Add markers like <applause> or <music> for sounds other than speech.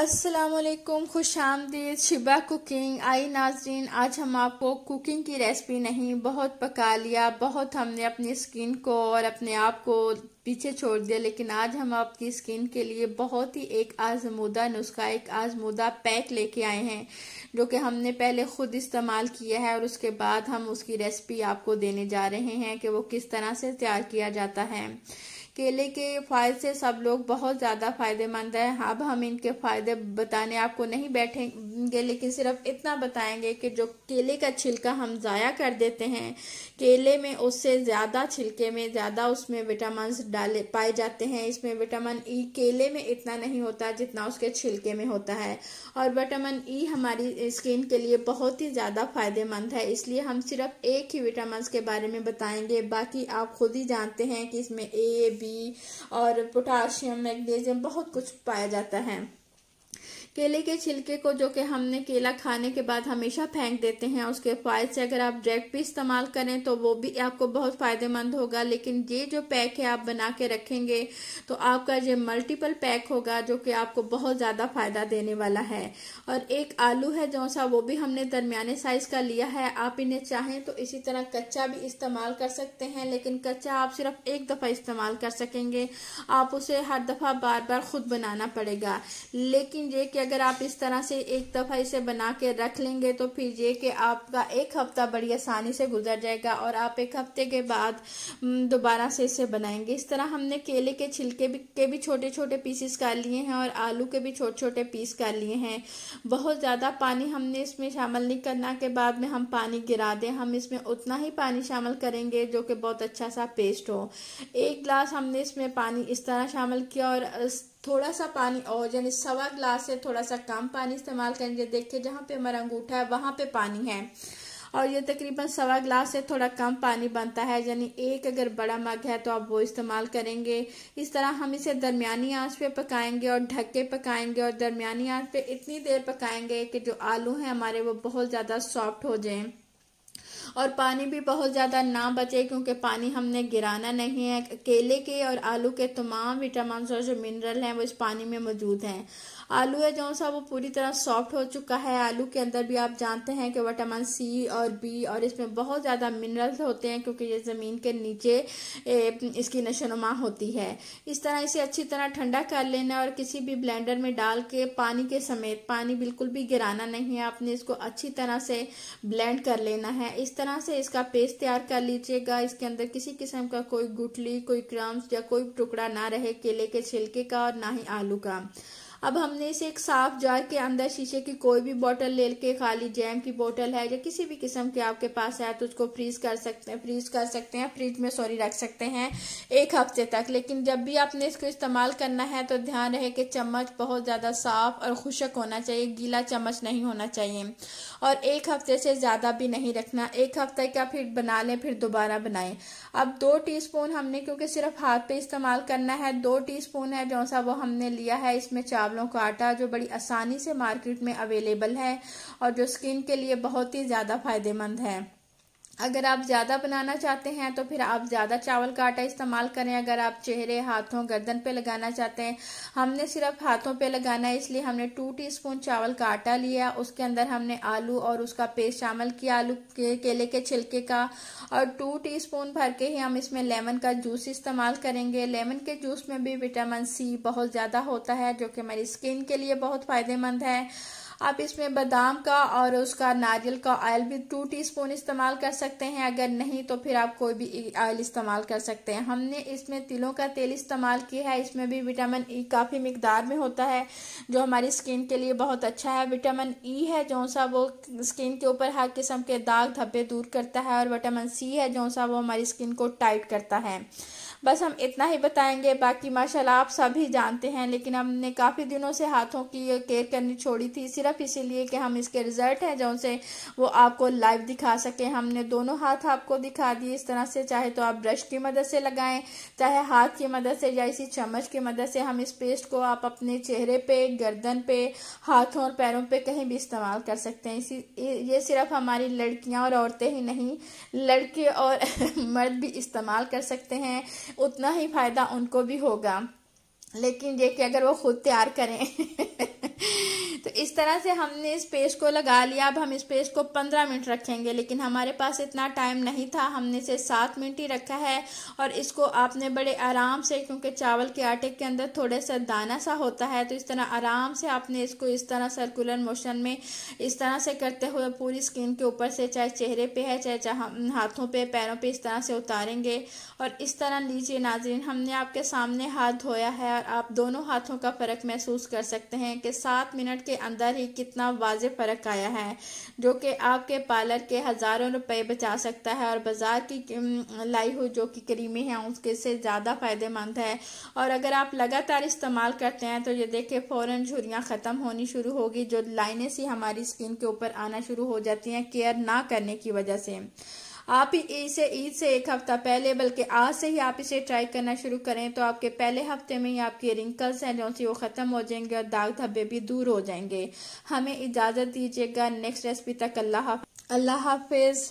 असलम खुश आमदीद Shiba cooking I नाजरीन आज हम आपको कुकिंग की रेसिपी नहीं बहुत पका लिया बहुत हमने अपनी स्किन को और अपने आप को पीछे छोड़ दिया लेकिन आज हम आपकी स्किन के लिए बहुत ही एक आजमूदा नुस्खा एक आजमूदा पैक लेके आए हैं जो कि हमने पहले खुद इस्तेमाल किया है और उसके बाद हम उसकी रेसिपी आपको देने जा रहे हैं कि वो किस तरह से तैयार किया जाता है केले के फल से सब लोग बहुत ज़्यादा फायदेमंद है अब हम इनके फायदे बताने आपको नहीं बैठे देंगे लेकिन सिर्फ इतना बताएंगे कि जो केले का छिलका हम ज़ाया कर देते हैं केले में उससे ज़्यादा छिलके में ज़्यादा उसमें विटामिन डाले पाए जाते हैं इसमें विटामिन ई केले में इतना नहीं होता जितना उसके छिलके में होता है और विटामिन ई हमारी स्किन के लिए बहुत ही ज़्यादा फ़ायदेमंद है इसलिए हम सिर्फ एक ही विटामिन के बारे में बताएंगे बाकी आप खुद ही जानते हैं कि इसमें ए बी और पोटाशियम मैग्नीशियम बहुत कुछ पाया जाता है केले के छिलके को जो कि हमने केला खाने के बाद हमेशा फेंक देते हैं उसके फायदे से अगर आप डायरेक्ट भी इस्तेमाल करें तो वो भी आपको बहुत फ़ायदेमंद होगा लेकिन ये जो पैक है आप बना के रखेंगे तो आपका ये मल्टीपल पैक होगा जो कि आपको बहुत ज़्यादा फ़ायदा देने वाला है और एक आलू है जो सा वो भी हमने दरमियाने साइज़ का लिया है आप इन्हें चाहें तो इसी तरह कच्चा भी इस्तेमाल कर सकते हैं लेकिन कच्चा आप सिर्फ एक दफ़ा इस्तेमाल कर सकेंगे आप उसे हर दफ़ा बार बार खुद बनाना पड़ेगा लेकिन ये क्या अगर आप इस तरह से एक दफ़ा इसे बना के रख लेंगे तो फिर ये कि आपका एक हफ़्ता बड़ी आसानी से गुजर जाएगा और आप एक हफ़्ते के बाद दोबारा से इसे बनाएंगे इस तरह हमने केले के छिलके भी के भी छोटे छोटे पीसेस कर लिए हैं और आलू के भी छोटे छोटे पीस कर लिए हैं बहुत ज़्यादा पानी हमने इसमें शामिल नहीं करना के बाद में हम पानी गिरा दें हम इसमें उतना ही पानी शामिल करेंगे जो कि बहुत अच्छा सा पेस्ट हो एक गिलास हमने इसमें पानी इस तरह शामिल किया और थोड़ा सा पानी और यानी सवा ग्लास से थोड़ा सा कम पानी इस्तेमाल करेंगे देखिए जहाँ पे हमारा अंगूठा है वहाँ पे पानी है और ये तकरीबन सवा ग्लास से थोड़ा कम पानी बनता है यानी एक अगर बड़ा मग है तो आप वो इस्तेमाल करेंगे इस तरह हम इसे दरमियानी आंच पे पकाएंगे और ढक के पकाएंगे और दरमियानी आंच पे इतनी देर पकाएंगे कि जो आलू हैं हमारे वो बहुत ज़्यादा सॉफ्ट हो जाएं और पानी भी बहुत ज़्यादा ना बचे क्योंकि पानी हमने गिराना नहीं है केले के और आलू के तमाम विटामिन और जो मिनरल हैं वो इस पानी में मौजूद हैं आलू है जो सा वो पूरी तरह सॉफ्ट हो चुका है आलू के अंदर भी आप जानते हैं कि विटामिन सी और बी और इसमें बहुत ज़्यादा मिनरल्स होते हैं क्योंकि ये ज़मीन के नीचे इसकी नशोनुमा होती है इस तरह इसे अच्छी तरह ठंडा कर लेना और किसी भी ब्लेंडर में डाल के पानी के समेत पानी बिल्कुल भी गिराना नहीं है आपने इसको अच्छी तरह से ब्लेंड कर लेना है इस तरह से इसका पेस्ट तैयार कर लीजिएगा इसके अंदर किसी किस्म का कोई गुटली कोई क्रम्स या कोई टुकड़ा ना रहे केले के छिलके का और ना ही आलू का अब हमने इसे एक साफ जार के अंदर शीशे की कोई भी बोतल ले के खाली जैम की बोतल है या किसी भी किस्म के आपके पास है तो उसको फ्रीज कर सकते हैं फ्रीज कर सकते हैं फ्रिज में सॉरी रख सकते हैं एक हफ्ते तक लेकिन जब भी आपने इसको इस्तेमाल करना है तो ध्यान रहे कि चम्मच बहुत ज़्यादा साफ और खुशक होना चाहिए गीला चम्मच नहीं होना चाहिए और एक हफ्ते से ज़्यादा भी नहीं रखना एक हफ्ते का फिर बना लें फिर दोबारा बनाएं अब दो टीस्पून हमने क्योंकि सिर्फ हाथ पे इस्तेमाल करना है दो टीस्पून है जो सा वो हमने लिया है इसमें चावल चावलों का आटा जो बड़ी आसानी से मार्केट में अवेलेबल है और जो स्किन के लिए बहुत ही ज़्यादा फायदेमंद है अगर आप ज़्यादा बनाना चाहते हैं तो फिर आप ज़्यादा चावल का आटा इस्तेमाल करें अगर आप चेहरे हाथों गर्दन पे लगाना चाहते हैं हमने सिर्फ हाथों पे लगाना है इसलिए हमने टू टीस्पून चावल का आटा लिया उसके अंदर हमने आलू और उसका पेस्ट शामिल किया आलू के केले के छिलके का और टू टीस्पून भर के ही हम इसमें लेमन का जूस इस्तेमाल करेंगे लेमन के जूस में भी विटामिन सी बहुत ज़्यादा होता है जो कि हमारी स्किन के लिए बहुत फ़ायदेमंद है आप इसमें बादाम का और उसका नारियल का ऑयल भी टू टीस्पून इस्तेमाल कर सकते हैं अगर नहीं तो फिर आप कोई भी ऑयल इस्तेमाल कर सकते हैं हमने इसमें तिलों का तेल इस्तेमाल किया है इसमें भी विटामिन ई काफ़ी मकदार में होता है जो हमारी स्किन के लिए बहुत अच्छा है विटामिन ई e है जो सा वो स्किन के ऊपर हर किस्म के दाग धब्बे दूर करता है और विटामिन सी है जो सा वो हमारी स्किन को टाइट करता है बस हम इतना ही बताएंगे बाकी माशाल्लाह आप सभी जानते हैं लेकिन हमने काफ़ी दिनों से हाथों की केयर करनी छोड़ी थी सिर्फ इसीलिए कि हम इसके रिज़ल्ट हैं जो से वो आपको लाइव दिखा सकें हमने दोनों हाथ आपको दिखा दिए इस तरह से चाहे तो आप ब्रश की मदद से लगाएं चाहे हाथ की मदद से या इसी चम्मच की मदद से हम इस पेस्ट को आप अपने चेहरे पे गर्दन पे हाथों और पैरों पे कहीं भी इस्तेमाल कर सकते हैं इसी ये सिर्फ हमारी लड़कियां और औरतें ही नहीं लड़के और <laughs> मर्द भी इस्तेमाल कर सकते हैं उतना ही फायदा उनको भी होगा लेकिन ये कि अगर वो खुद तैयार करें तो इस तरह से हमने इस पेज को लगा लिया अब हम इस पेज को पंद्रह मिनट रखेंगे लेकिन हमारे पास इतना टाइम नहीं था हमने इसे सात मिनट ही रखा है और इसको आपने बड़े आराम से क्योंकि चावल के आटे के अंदर थोड़े सा दाना सा होता है तो इस तरह आराम से आपने इसको इस तरह सर्कुलर मोशन में इस तरह से करते हुए पूरी स्किन के ऊपर से चाहे चेहरे पे है चाहे चाहे हाथों पर पैरों पर इस तरह से उतारेंगे और इस तरह लीजिए नाजरीन हमने आपके सामने हाथ धोया है और आप दोनों हाथों का फ़र्क महसूस कर सकते हैं कि सात मिनट के अंदर ही कितना वाज फ़र्क आया है जो कि आपके पार्लर के हज़ारों रुपए बचा सकता है और बाज़ार की लाई हुई जो कि क्रीमी है उसके से ज़्यादा फ़ायदेमंद है और अगर आप लगातार इस्तेमाल करते हैं तो ये देखे फौरन झुरियाँ ख़त्म होनी शुरू होगी जो लाइने सी हमारी स्किन के ऊपर आना शुरू हो जाती हैं केयर ना करने की वजह से आप इसे ईद से एक हफ्ता पहले बल्कि आज से ही आप इसे ट्राई करना शुरू करें तो आपके पहले हफ्ते में ही आपके रिंकल्स हैं जो सी वो ख़त्म हो जाएंगे और दाग धब्बे भी दूर हो जाएंगे हमें इजाज़त दीजिएगा नेक्स्ट रेसिपी तक अल्लाह अल्लाह हाफिज़